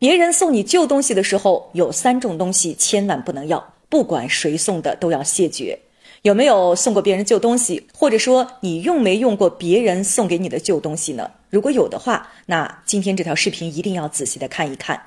别人送你旧东西的时候，有三种东西千万不能要，不管谁送的都要谢绝。有没有送过别人旧东西，或者说你用没用过别人送给你的旧东西呢？如果有的话，那今天这条视频一定要仔细的看一看。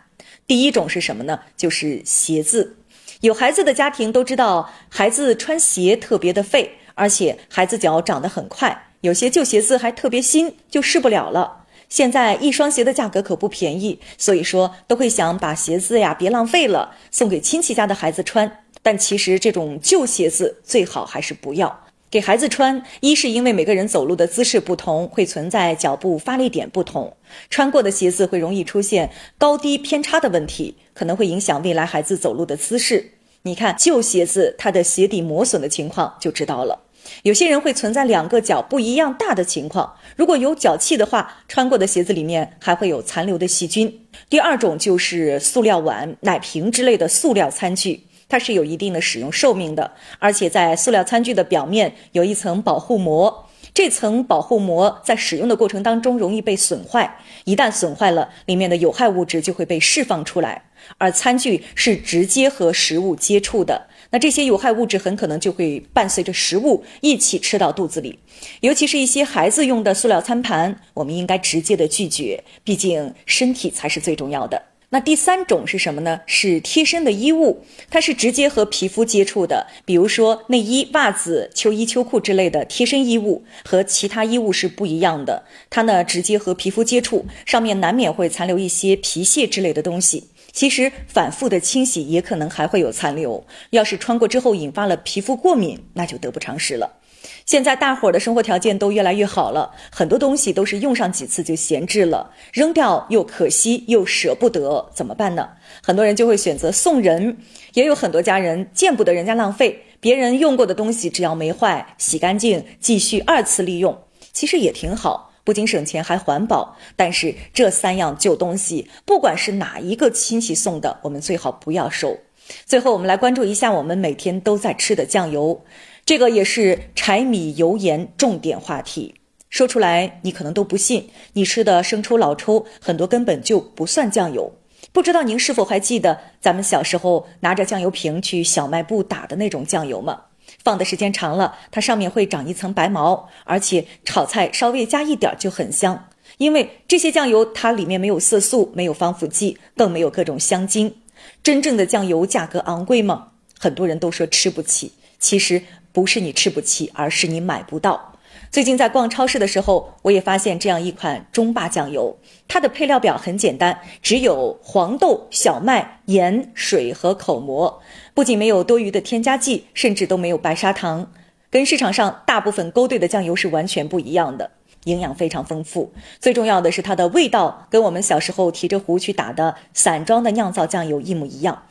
第一种是什么呢？就是鞋子。有孩子的家庭都知道，孩子穿鞋特别的费，而且孩子脚长得很快，有些旧鞋子还特别新，就试不了了。现在一双鞋的价格可不便宜，所以说都会想把鞋子呀别浪费了，送给亲戚家的孩子穿。但其实这种旧鞋子最好还是不要给孩子穿，一是因为每个人走路的姿势不同，会存在脚步发力点不同，穿过的鞋子会容易出现高低偏差的问题，可能会影响未来孩子走路的姿势。你看旧鞋子它的鞋底磨损的情况就知道了。有些人会存在两个脚不一样大的情况，如果有脚气的话，穿过的鞋子里面还会有残留的细菌。第二种就是塑料碗、奶瓶之类的塑料餐具，它是有一定的使用寿命的，而且在塑料餐具的表面有一层保护膜。这层保护膜在使用的过程当中容易被损坏，一旦损坏了，里面的有害物质就会被释放出来。而餐具是直接和食物接触的，那这些有害物质很可能就会伴随着食物一起吃到肚子里。尤其是一些孩子用的塑料餐盘，我们应该直接的拒绝，毕竟身体才是最重要的。那第三种是什么呢？是贴身的衣物，它是直接和皮肤接触的，比如说内衣、袜子、秋衣、秋裤之类的贴身衣物和其他衣物是不一样的，它呢直接和皮肤接触，上面难免会残留一些皮屑之类的东西。其实反复的清洗也可能还会有残留，要是穿过之后引发了皮肤过敏，那就得不偿失了。现在大伙儿的生活条件都越来越好了，很多东西都是用上几次就闲置了，扔掉又可惜又舍不得，怎么办呢？很多人就会选择送人，也有很多家人见不得人家浪费，别人用过的东西只要没坏，洗干净继续二次利用，其实也挺好，不仅省钱还环保。但是这三样旧东西，不管是哪一个亲戚送的，我们最好不要收。最后，我们来关注一下我们每天都在吃的酱油。这个也是柴米油盐重点话题，说出来你可能都不信。你吃的生抽、老抽，很多根本就不算酱油。不知道您是否还记得咱们小时候拿着酱油瓶去小卖部打的那种酱油吗？放的时间长了，它上面会长一层白毛，而且炒菜稍微加一点就很香。因为这些酱油它里面没有色素，没有防腐剂，更没有各种香精。真正的酱油价格昂贵吗？很多人都说吃不起，其实。不是你吃不起，而是你买不到。最近在逛超市的时候，我也发现这样一款中霸酱油，它的配料表很简单，只有黄豆、小麦、盐、水和口蘑，不仅没有多余的添加剂，甚至都没有白砂糖，跟市场上大部分勾兑的酱油是完全不一样的，营养非常丰富。最重要的是它的味道跟我们小时候提着壶去打的散装的酿造酱油一模一样。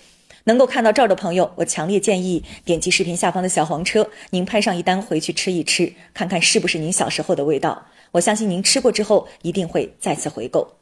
能够看到这儿的朋友，我强烈建议点击视频下方的小黄车，您拍上一单回去吃一吃，看看是不是您小时候的味道。我相信您吃过之后，一定会再次回购。